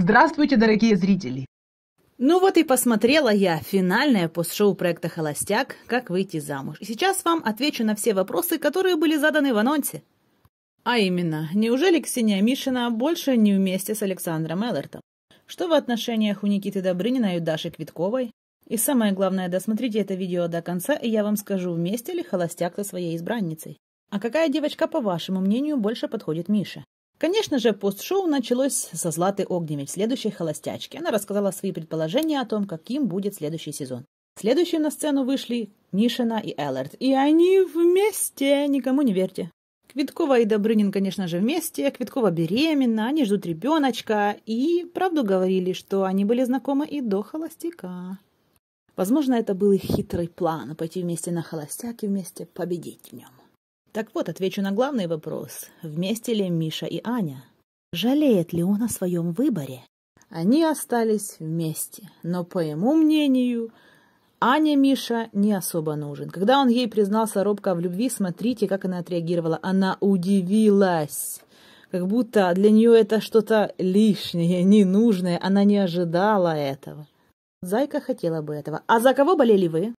Здравствуйте, дорогие зрители! Ну вот и посмотрела я финальное постшоу проекта «Холостяк. Как выйти замуж». И сейчас вам отвечу на все вопросы, которые были заданы в анонсе. А именно, неужели Ксения Мишина больше не вместе с Александром Эллертом? Что в отношениях у Никиты Добрынина и Даши Квитковой? И самое главное, досмотрите это видео до конца, и я вам скажу, вместе ли холостяк со своей избранницей. А какая девочка, по вашему мнению, больше подходит Мише? Конечно же, пост-шоу началось со Златы Огневой в следующей холостячке. Она рассказала свои предположения о том, каким будет следующий сезон. Следующие на сцену вышли Мишина и Эллард. И они вместе, никому не верьте. Квиткова и Добрынин, конечно же, вместе. Квиткова беременна, они ждут ребеночка. И правду говорили, что они были знакомы и до холостяка. Возможно, это был их хитрый план – пойти вместе на холостяк и вместе победить в нем. Так вот, отвечу на главный вопрос. Вместе ли Миша и Аня? Жалеет ли он о своем выборе? Они остались вместе, но, по ему мнению, Аня Миша не особо нужен. Когда он ей признался робко в любви, смотрите, как она отреагировала. Она удивилась. Как будто для нее это что-то лишнее, ненужное. Она не ожидала этого. Зайка хотела бы этого. А за кого болели вы?